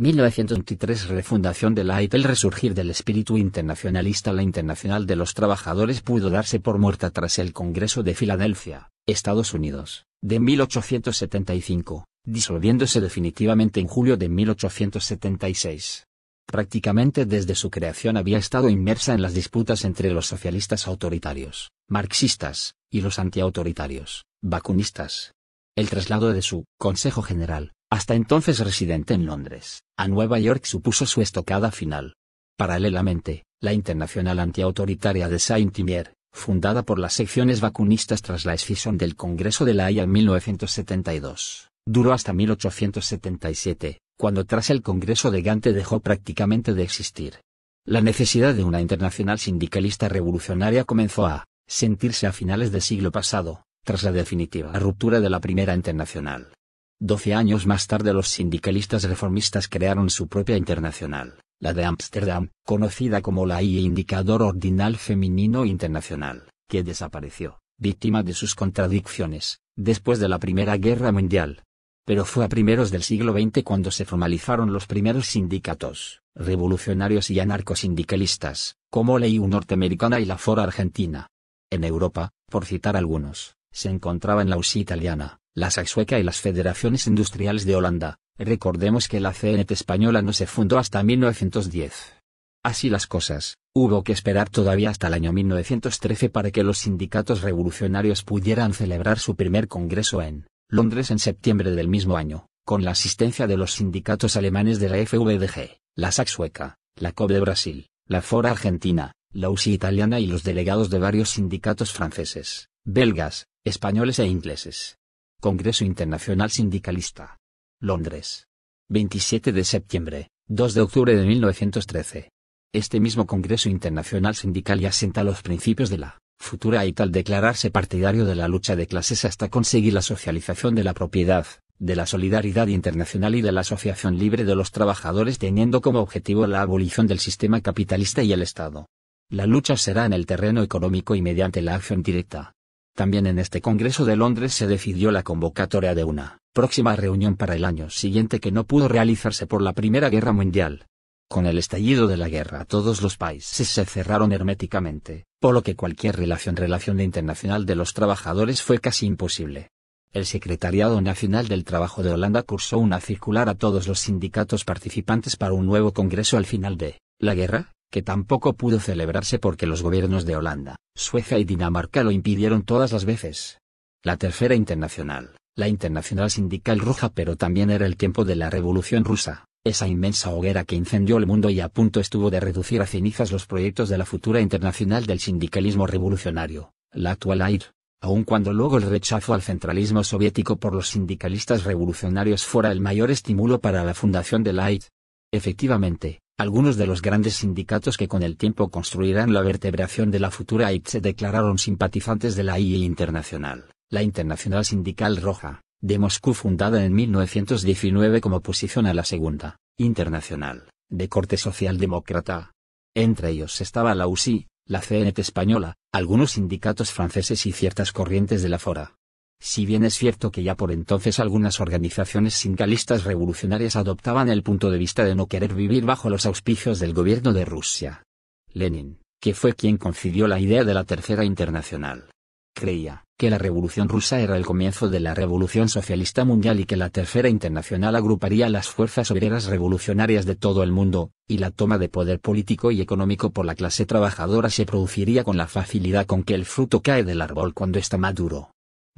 1923 Refundación de la e El resurgir del espíritu internacionalista La Internacional de los Trabajadores pudo darse por muerta tras el Congreso de Filadelfia, Estados Unidos, de 1875, disolviéndose definitivamente en julio de 1876. Prácticamente desde su creación había estado inmersa en las disputas entre los socialistas autoritarios, marxistas, y los antiautoritarios, vacunistas. El traslado de su Consejo General hasta entonces residente en Londres, a Nueva York supuso su estocada final. Paralelamente, la Internacional Antiautoritaria de Saint-Imier, fundada por las secciones vacunistas tras la escisión del Congreso de la Haya en 1972, duró hasta 1877, cuando tras el Congreso de Gante dejó prácticamente de existir. La necesidad de una internacional sindicalista revolucionaria comenzó a sentirse a finales del siglo pasado, tras la definitiva ruptura de la Primera Internacional. Doce años más tarde los sindicalistas reformistas crearon su propia internacional, la de Ámsterdam, conocida como la I e Indicador Ordinal Femenino Internacional, que desapareció, víctima de sus contradicciones, después de la Primera Guerra Mundial. Pero fue a primeros del siglo XX cuando se formalizaron los primeros sindicatos, revolucionarios y anarcosindicalistas, como la IU norteamericana y la FORA argentina. En Europa, por citar algunos, se encontraba en la USI italiana, la Saxueca y las federaciones industriales de Holanda. Recordemos que la CNT española no se fundó hasta 1910. Así las cosas, hubo que esperar todavía hasta el año 1913 para que los sindicatos revolucionarios pudieran celebrar su primer congreso en Londres en septiembre del mismo año, con la asistencia de los sindicatos alemanes de la FVDG, la Saxueca, la COB de Brasil, la FORA argentina, la UCI italiana y los delegados de varios sindicatos franceses, belgas, españoles e ingleses. Congreso Internacional Sindicalista. Londres. 27 de septiembre, 2 de octubre de 1913. Este mismo Congreso Internacional Sindical ya asenta los principios de la futura y tal declararse partidario de la lucha de clases hasta conseguir la socialización de la propiedad, de la solidaridad internacional y de la asociación libre de los trabajadores teniendo como objetivo la abolición del sistema capitalista y el Estado. La lucha será en el terreno económico y mediante la acción directa, también en este Congreso de Londres se decidió la convocatoria de una próxima reunión para el año siguiente que no pudo realizarse por la Primera Guerra Mundial. Con el estallido de la guerra todos los países se cerraron herméticamente, por lo que cualquier relación relación internacional de los trabajadores fue casi imposible. El Secretariado Nacional del Trabajo de Holanda cursó una circular a todos los sindicatos participantes para un nuevo congreso al final de la guerra, que tampoco pudo celebrarse porque los gobiernos de Holanda, Suecia y Dinamarca lo impidieron todas las veces. La tercera internacional, la internacional sindical roja pero también era el tiempo de la Revolución rusa, esa inmensa hoguera que incendió el mundo y a punto estuvo de reducir a cenizas los proyectos de la futura internacional del sindicalismo revolucionario, la actual AIR, aun cuando luego el rechazo al centralismo soviético por los sindicalistas revolucionarios fuera el mayor estímulo para la fundación de la AIR. Efectivamente, algunos de los grandes sindicatos que con el tiempo construirán la vertebración de la futura AIT se declararon simpatizantes de la II Internacional, la Internacional Sindical Roja, de Moscú fundada en 1919 como oposición a la Segunda, Internacional, de corte socialdemócrata. Entre ellos estaba la UCI, la CNT española, algunos sindicatos franceses y ciertas corrientes de la FORA. Si bien es cierto que ya por entonces algunas organizaciones sindicalistas revolucionarias adoptaban el punto de vista de no querer vivir bajo los auspicios del gobierno de Rusia. Lenin, que fue quien concibió la idea de la Tercera Internacional, creía que la Revolución rusa era el comienzo de la Revolución Socialista Mundial y que la Tercera Internacional agruparía las fuerzas obreras revolucionarias de todo el mundo, y la toma de poder político y económico por la clase trabajadora se produciría con la facilidad con que el fruto cae del árbol cuando está maduro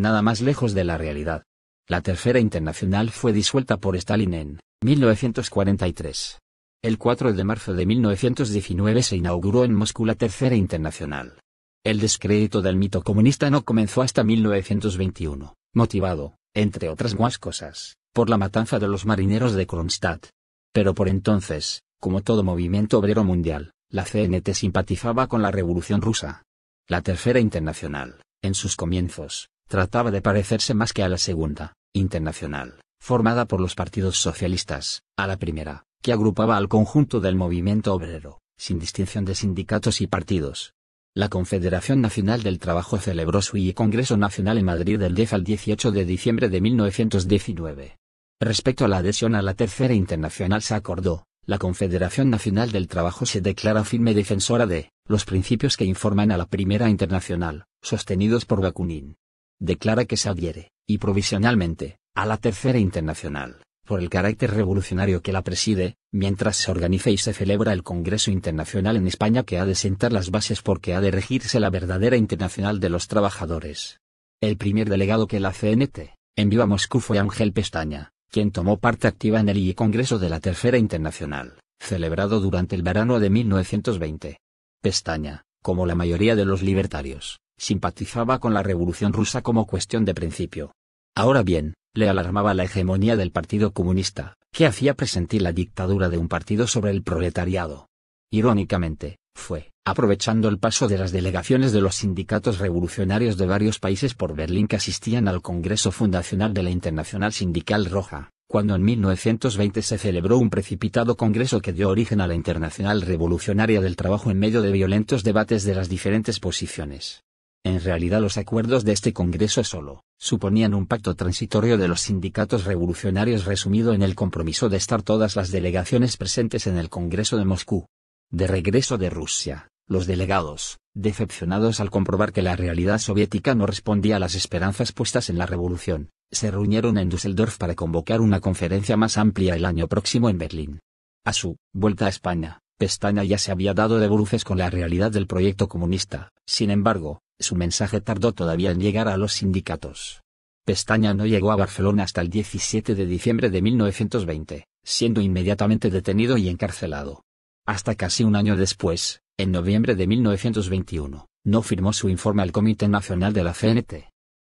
nada más lejos de la realidad. La Tercera Internacional fue disuelta por Stalin en 1943. El 4 de marzo de 1919 se inauguró en Moscú la Tercera Internacional. El descrédito del mito comunista no comenzó hasta 1921, motivado, entre otras más cosas, por la matanza de los marineros de Kronstadt. Pero por entonces, como todo movimiento obrero mundial, la CNT simpatizaba con la Revolución Rusa. La Tercera Internacional, en sus comienzos, trataba de parecerse más que a la segunda, internacional, formada por los partidos socialistas, a la primera, que agrupaba al conjunto del movimiento obrero, sin distinción de sindicatos y partidos. La Confederación Nacional del Trabajo celebró su I Congreso Nacional en Madrid del 10 al 18 de diciembre de 1919. Respecto a la adhesión a la Tercera Internacional se acordó, la Confederación Nacional del Trabajo se declara firme defensora de los principios que informan a la Primera Internacional, sostenidos por Bakunin, declara que se adhiere, y provisionalmente, a la Tercera Internacional, por el carácter revolucionario que la preside, mientras se organiza y se celebra el Congreso Internacional en España que ha de sentar las bases porque ha de regirse la verdadera Internacional de los Trabajadores. El primer delegado que la CNT envió a Moscú fue Ángel Pestaña, quien tomó parte activa en el I.I. E Congreso de la Tercera Internacional, celebrado durante el verano de 1920. Pestaña, como la mayoría de los libertarios, simpatizaba con la Revolución rusa como cuestión de principio. Ahora bien, le alarmaba la hegemonía del Partido Comunista, que hacía presentir la dictadura de un partido sobre el proletariado. Irónicamente, fue, aprovechando el paso de las delegaciones de los sindicatos revolucionarios de varios países por Berlín que asistían al Congreso Fundacional de la Internacional Sindical Roja, cuando en 1920 se celebró un precipitado congreso que dio origen a la Internacional Revolucionaria del Trabajo en medio de violentos debates de las diferentes posiciones. En realidad los acuerdos de este Congreso solo, suponían un pacto transitorio de los sindicatos revolucionarios resumido en el compromiso de estar todas las delegaciones presentes en el Congreso de Moscú. De regreso de Rusia, los delegados, decepcionados al comprobar que la realidad soviética no respondía a las esperanzas puestas en la revolución, se reunieron en Düsseldorf para convocar una conferencia más amplia el año próximo en Berlín. A su vuelta a España, Pestaña ya se había dado de bruces con la realidad del proyecto comunista, sin embargo, su mensaje tardó todavía en llegar a los sindicatos. Pestaña no llegó a Barcelona hasta el 17 de diciembre de 1920, siendo inmediatamente detenido y encarcelado. Hasta casi un año después, en noviembre de 1921, no firmó su informe al Comité Nacional de la CNT.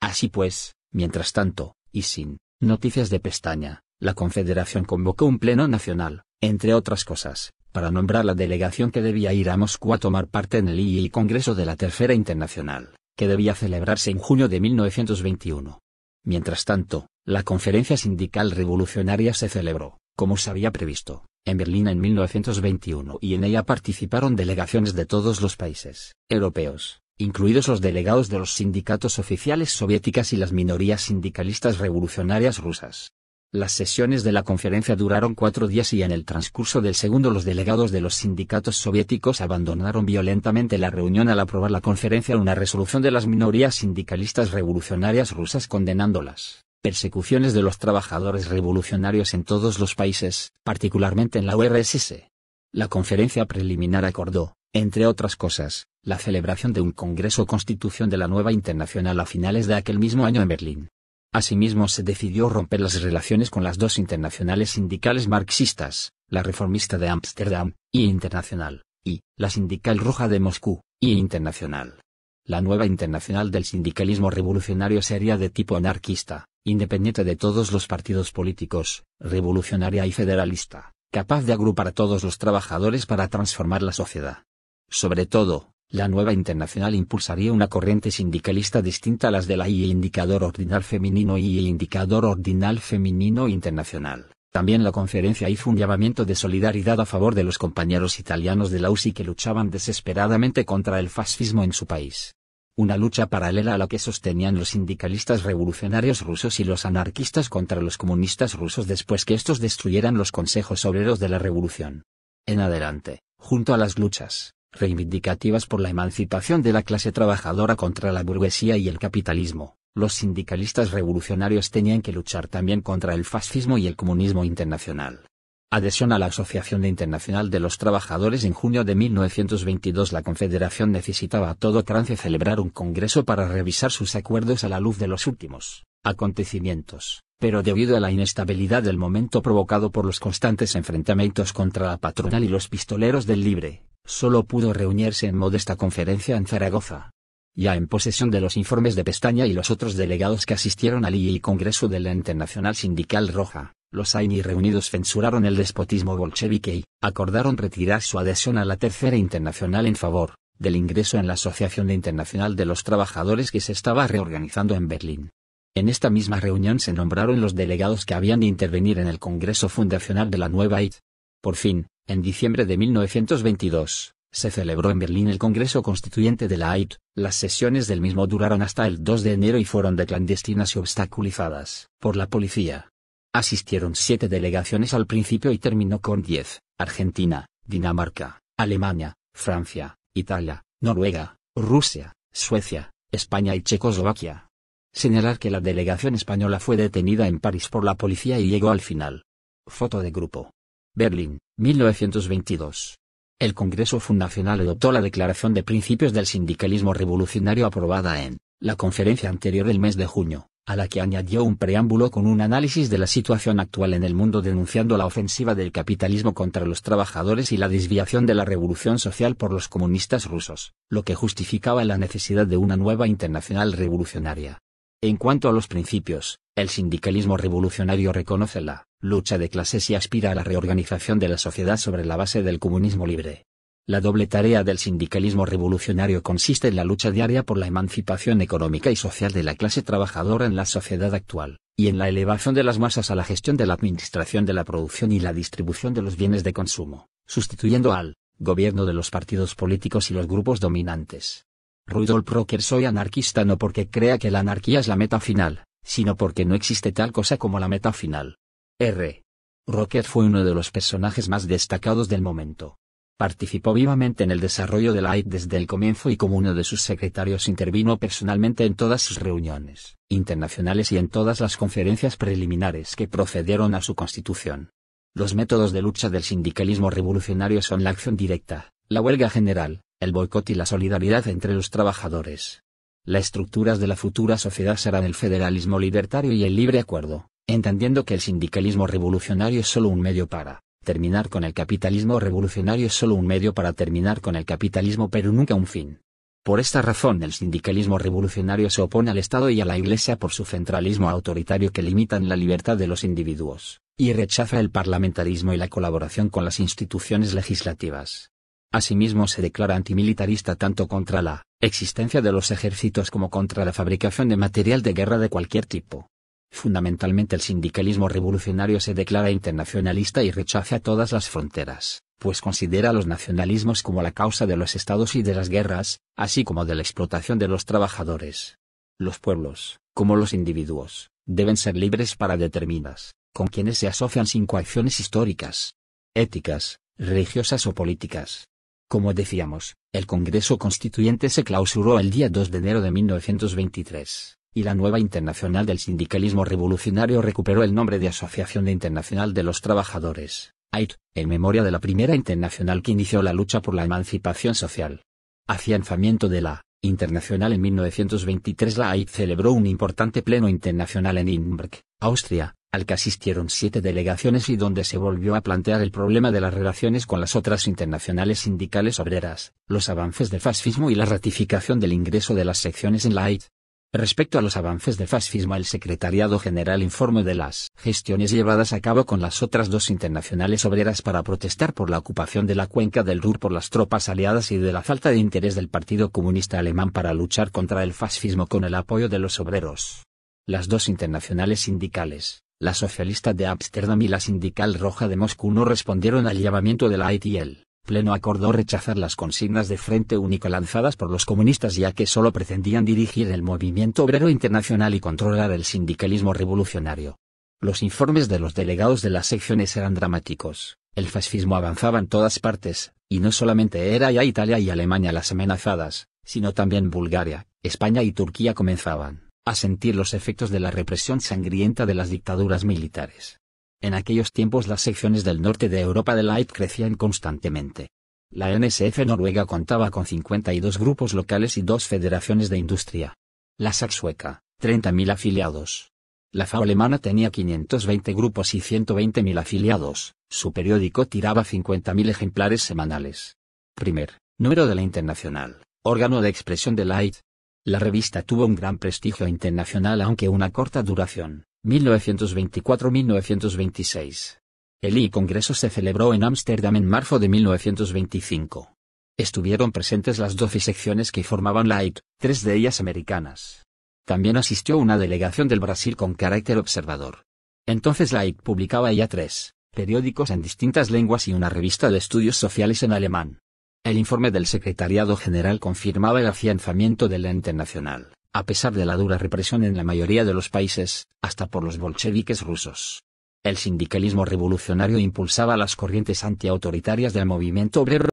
Así pues, mientras tanto, y sin noticias de Pestaña, la Confederación convocó un pleno nacional, entre otras cosas, para nombrar la delegación que debía ir a Moscú a tomar parte en el II Congreso de la Tercera Internacional, que debía celebrarse en junio de 1921. Mientras tanto, la Conferencia Sindical Revolucionaria se celebró, como se había previsto, en Berlín en 1921 y en ella participaron delegaciones de todos los países europeos, incluidos los delegados de los sindicatos oficiales soviéticas y las minorías sindicalistas revolucionarias rusas. Las sesiones de la conferencia duraron cuatro días y en el transcurso del segundo los delegados de los sindicatos soviéticos abandonaron violentamente la reunión al aprobar la conferencia una resolución de las minorías sindicalistas revolucionarias rusas condenándolas persecuciones de los trabajadores revolucionarios en todos los países, particularmente en la URSS. La conferencia preliminar acordó, entre otras cosas, la celebración de un Congreso Constitución de la Nueva Internacional a finales de aquel mismo año en Berlín. Asimismo se decidió romper las relaciones con las dos internacionales sindicales marxistas, la reformista de Ámsterdam, y Internacional, y la sindical roja de Moscú, y Internacional. La nueva internacional del sindicalismo revolucionario sería de tipo anarquista, independiente de todos los partidos políticos, revolucionaria y federalista, capaz de agrupar a todos los trabajadores para transformar la sociedad. Sobre todo, la nueva internacional impulsaría una corriente sindicalista distinta a las de la I Indicador Ordinal Femenino y el Indicador Ordinal Femenino Internacional. También la conferencia hizo un llamamiento de solidaridad a favor de los compañeros italianos de la UCI que luchaban desesperadamente contra el fascismo en su país. Una lucha paralela a la que sostenían los sindicalistas revolucionarios rusos y los anarquistas contra los comunistas rusos después que estos destruyeran los consejos obreros de la revolución. En adelante, junto a las luchas, reivindicativas por la emancipación de la clase trabajadora contra la burguesía y el capitalismo, los sindicalistas revolucionarios tenían que luchar también contra el fascismo y el comunismo internacional. Adhesión a la Asociación Internacional de los Trabajadores en junio de 1922 la Confederación necesitaba a todo trance celebrar un congreso para revisar sus acuerdos a la luz de los últimos acontecimientos, pero debido a la inestabilidad del momento provocado por los constantes enfrentamientos contra la patronal y los pistoleros del libre, solo pudo reunirse en modesta conferencia en Zaragoza. Ya en posesión de los informes de Pestaña y los otros delegados que asistieron al I y Congreso de la Internacional Sindical Roja, los AINI reunidos censuraron el despotismo bolchevique y acordaron retirar su adhesión a la Tercera Internacional en favor del ingreso en la Asociación Internacional de los Trabajadores que se estaba reorganizando en Berlín. En esta misma reunión se nombraron los delegados que habían de intervenir en el Congreso Fundacional de la nueva IT. Por fin, en diciembre de 1922, se celebró en Berlín el Congreso Constituyente de la AIT, Las sesiones del mismo duraron hasta el 2 de enero y fueron de clandestinas y obstaculizadas por la policía. Asistieron siete delegaciones al principio y terminó con diez, Argentina, Dinamarca, Alemania, Francia, Italia, Noruega, Rusia, Suecia, España y Checoslovaquia. Señalar que la delegación española fue detenida en París por la policía y llegó al final. Foto de grupo. Berlín, 1922. El Congreso Fundacional adoptó la Declaración de Principios del Sindicalismo Revolucionario aprobada en la conferencia anterior del mes de junio, a la que añadió un preámbulo con un análisis de la situación actual en el mundo denunciando la ofensiva del capitalismo contra los trabajadores y la desviación de la revolución social por los comunistas rusos, lo que justificaba la necesidad de una nueva internacional revolucionaria. En cuanto a los principios, el sindicalismo revolucionario reconoce la lucha de clases y aspira a la reorganización de la sociedad sobre la base del comunismo libre. La doble tarea del sindicalismo revolucionario consiste en la lucha diaria por la emancipación económica y social de la clase trabajadora en la sociedad actual, y en la elevación de las masas a la gestión de la administración de la producción y la distribución de los bienes de consumo, sustituyendo al gobierno de los partidos políticos y los grupos dominantes. Rudolf Rocker soy anarquista no porque crea que la anarquía es la meta final, sino porque no existe tal cosa como la meta final. R. Rocker fue uno de los personajes más destacados del momento. Participó vivamente en el desarrollo de la desde el comienzo y como uno de sus secretarios intervino personalmente en todas sus reuniones internacionales y en todas las conferencias preliminares que procedieron a su constitución. Los métodos de lucha del sindicalismo revolucionario son la acción directa, la huelga general, el boicot y la solidaridad entre los trabajadores. Las estructuras de la futura sociedad serán el federalismo libertario y el libre acuerdo, entendiendo que el sindicalismo revolucionario es solo un medio para terminar con el capitalismo revolucionario es solo un medio para terminar con el capitalismo pero nunca un fin. Por esta razón el sindicalismo revolucionario se opone al Estado y a la Iglesia por su centralismo autoritario que limitan la libertad de los individuos, y rechaza el parlamentarismo y la colaboración con las instituciones legislativas. Asimismo se declara antimilitarista tanto contra la existencia de los ejércitos como contra la fabricación de material de guerra de cualquier tipo. Fundamentalmente el sindicalismo revolucionario se declara internacionalista y rechaza todas las fronteras, pues considera los nacionalismos como la causa de los estados y de las guerras, así como de la explotación de los trabajadores. Los pueblos, como los individuos, deben ser libres para determinas, con quienes se asocian sin coacciones históricas, éticas, religiosas o políticas, como decíamos, el Congreso Constituyente se clausuró el día 2 de enero de 1923, y la nueva Internacional del Sindicalismo Revolucionario recuperó el nombre de Asociación Internacional de los Trabajadores, AIT, en memoria de la primera internacional que inició la lucha por la emancipación social. lanzamiento de la Internacional en 1923 la AIT celebró un importante pleno internacional en Innsbruck, Austria, al que asistieron siete delegaciones y donde se volvió a plantear el problema de las relaciones con las otras internacionales sindicales obreras, los avances del fascismo y la ratificación del ingreso de las secciones en la AID. Respecto a los avances del fascismo, el Secretariado General informó de las gestiones llevadas a cabo con las otras dos internacionales obreras para protestar por la ocupación de la cuenca del Ruhr por las tropas aliadas y de la falta de interés del Partido Comunista Alemán para luchar contra el fascismo con el apoyo de los obreros. Las dos internacionales sindicales, la socialista de Ámsterdam y la sindical roja de Moscú no respondieron al llamamiento de la ITL. Pleno acordó rechazar las consignas de frente único lanzadas por los comunistas ya que solo pretendían dirigir el movimiento obrero internacional y controlar el sindicalismo revolucionario. Los informes de los delegados de las secciones eran dramáticos, el fascismo avanzaba en todas partes, y no solamente era ya Italia y Alemania las amenazadas, sino también Bulgaria, España y Turquía comenzaban a sentir los efectos de la represión sangrienta de las dictaduras militares. En aquellos tiempos las secciones del norte de Europa de Light crecían constantemente. La NSF noruega contaba con 52 grupos locales y dos federaciones de industria. La SAC sueca, 30.000 afiliados. La FAO alemana tenía 520 grupos y 120.000 afiliados, su periódico tiraba 50.000 ejemplares semanales. Primer, número de la Internacional, órgano de expresión de Light, la revista tuvo un gran prestigio internacional aunque una corta duración, 1924-1926. El I Congreso se celebró en Ámsterdam en marzo de 1925. Estuvieron presentes las 12 secciones que formaban la tres de ellas americanas. También asistió una delegación del Brasil con carácter observador. Entonces la publicaba ya tres periódicos en distintas lenguas y una revista de estudios sociales en alemán. El informe del Secretariado General confirmaba el afianzamiento de la internacional, a pesar de la dura represión en la mayoría de los países, hasta por los bolcheviques rusos. El sindicalismo revolucionario impulsaba las corrientes antiautoritarias del movimiento obrero